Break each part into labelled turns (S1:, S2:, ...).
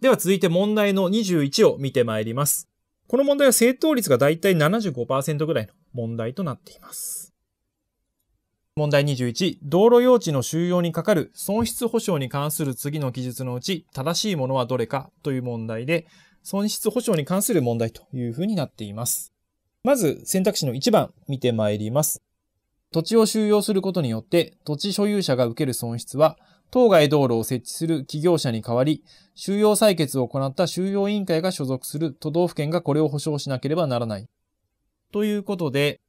S1: では続いて問題の21を見てまいります。この問題は正答率がだいたい75%ぐらいの問題となっています。問題21、道路用地の収容にかかる損失保障に関する次の記述のうち正しいものはどれかという問題で、損失保障に関する問題というふうになっています。まず選択肢の1番見てまいります。土地を収容することによって土地所有者が受ける損失は当該道路を設置する企業者に代わり、収容採決を行った収容委員会が所属する都道府県がこれを保証しなければならない。ということで、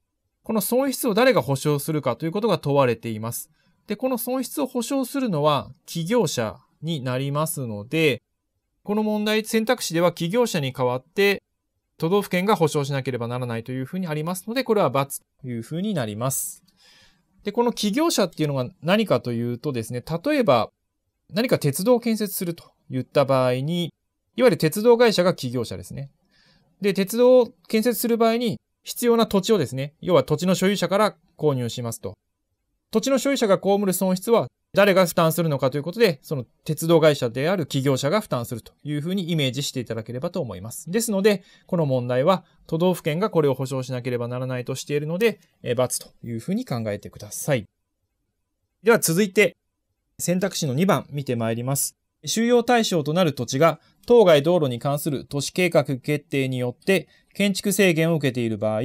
S1: この損失を誰が保証するかということが問われています。で、この損失を保証するのは企業者になりますので、この問題選択肢では企業者に代わって都道府県が保証しなければならないというふうにありますので、これは×というふうになります。で、この起業者っていうのが何かというとですね、例えば何か鉄道を建設すると言った場合に、いわゆる鉄道会社が起業者ですね。で、鉄道を建設する場合に必要な土地をですね、要は土地の所有者から購入しますと。土地の所有者が被る損失は誰が負担するのかということで、その鉄道会社である起業者が負担するというふうにイメージしていただければと思います。ですので、この問題は都道府県がこれを保障しなければならないとしているので、え罰というふうに考えてください。では続いて、選択肢の2番見てまいります。収容対象となる土地が当該道路に関する都市計画決定によって建築制限を受けている場合、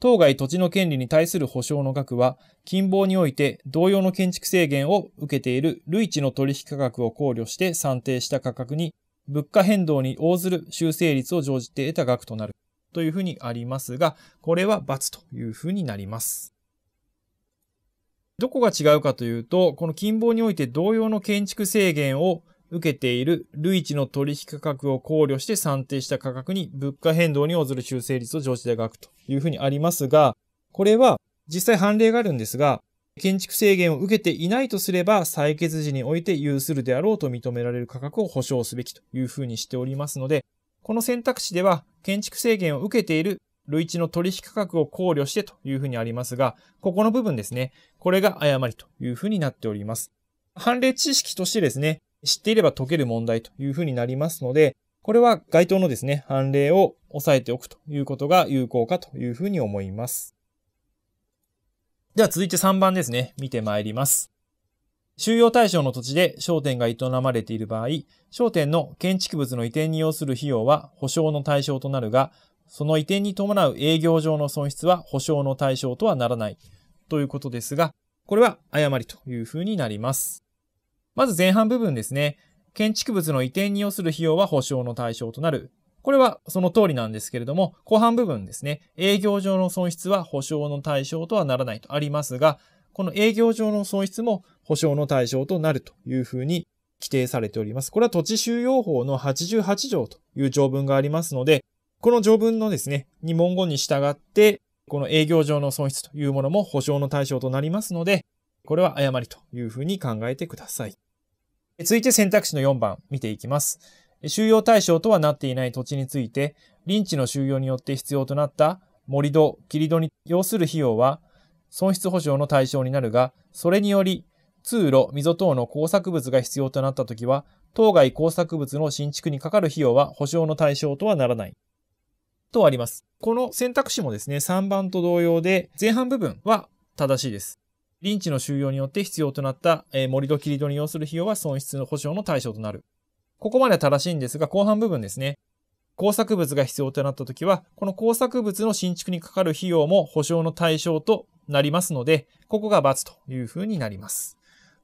S1: 当該土地の権利に対する保障の額は、近傍において同様の建築制限を受けている類地の取引価格を考慮して算定した価格に、物価変動に応ずる修正率を乗じて得た額となる。というふうにありますが、これは×というふうになります。どこが違うかというと、この金棒において同様の建築制限を受けている類似の取引価格を考慮して算定した価格に物価変動に応ずる修正率を上司で書くというふうにありますが、これは実際判例があるんですが、建築制限を受けていないとすれば、採決時において有するであろうと認められる価格を保証すべきというふうにしておりますので、この選択肢では建築制限を受けている類地の取引価格を考慮してというふうにありますが、ここの部分ですね。これが誤りというふうになっております。判例知識としてですね、知っていれば解ける問題というふうになりますので、これは該当のですね、判例を押さえておくということが有効かというふうに思います。では続いて3番ですね、見てまいります。収容対象の土地で商店が営まれている場合、商店の建築物の移転に要する費用は保証の対象となるが、その移転に伴う営業上の損失は保証の対象とはならないということですが、これは誤りというふうになります。まず前半部分ですね。建築物の移転に要する費用は保証の対象となる。これはその通りなんですけれども、後半部分ですね。営業上の損失は保証の対象とはならないとありますが、この営業上の損失も保証の対象となるというふうに規定されております。これは土地収容法の88条という条文がありますので、この条文のですね、に文言に従って、この営業上の損失というものも保証の対象となりますので、これは誤りというふうに考えてください。続いて選択肢の4番見ていきます。収容対象とはなっていない土地について、臨地の収容によって必要となった盛り土、切り土に要する費用は、損失補償の対象になるが、それにより、通路、溝等の工作物が必要となったときは、当該工作物の新築にかかる費用は保障の対象とはならない。とあります。この選択肢もですね、3番と同様で、前半部分は正しいです。臨地の収容によって必要となった、えー、盛り切り土に要する費用は損失の保障の対象となる。ここまでは正しいんですが、後半部分ですね。工作物が必要となった時は、この工作物の新築にかかる費用も保障の対象となりますので、ここが×という風になります。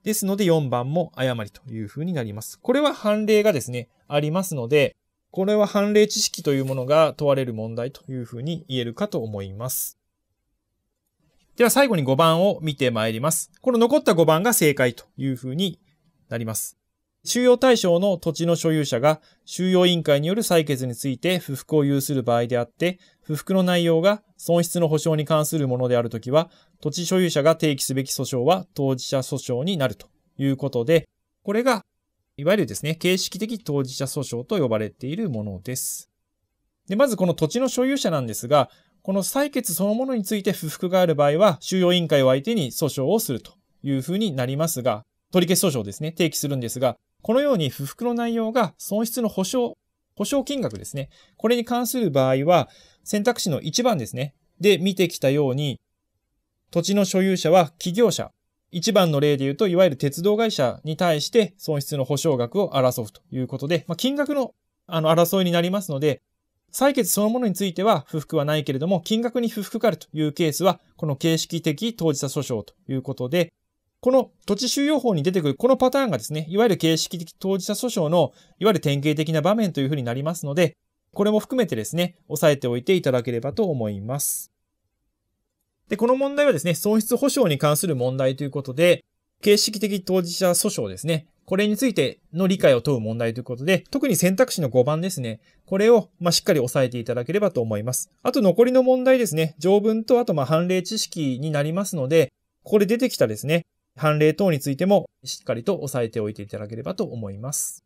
S1: ですので4番も誤りという風になります。これは判例がですね、ありますので、これは判例知識というものが問われる問題という風に言えるかと思います。では最後に5番を見てまいります。この残った5番が正解という風になります。収容対象の土地の所有者が収容委員会による採決について不服を有する場合であって、不服の内容が損失の保障に関するものであるときは、土地所有者が提起すべき訴訟は当事者訴訟になるということで、これが、いわゆるですね、形式的当事者訴訟と呼ばれているものです。で、まずこの土地の所有者なんですが、この採決そのものについて不服がある場合は、収容委員会を相手に訴訟をするというふうになりますが、取り消し訴訟ですね、提起するんですが、このように不服の内容が損失の保証、保証金額ですね。これに関する場合は、選択肢の1番ですね。で見てきたように、土地の所有者は企業者。1番の例で言うと、いわゆる鉄道会社に対して損失の保証額を争うということで、まあ、金額のあの争いになりますので、採決そのものについては不服はないけれども、金額に不服があるというケースは、この形式的当事者訴訟ということで、この土地収容法に出てくるこのパターンがですね、いわゆる形式的当事者訴訟のいわゆる典型的な場面というふうになりますので、これも含めてですね、押さえておいていただければと思います。で、この問題はですね、損失保障に関する問題ということで、形式的当事者訴訟ですね、これについての理解を問う問題ということで、特に選択肢の5番ですね。これを、ましっかり押さえていただければと思います。あと残りの問題ですね。条文と、あと、ま、判例知識になりますので、ここで出てきたですね、判例等についてもしっかりと押さえておいていただければと思います。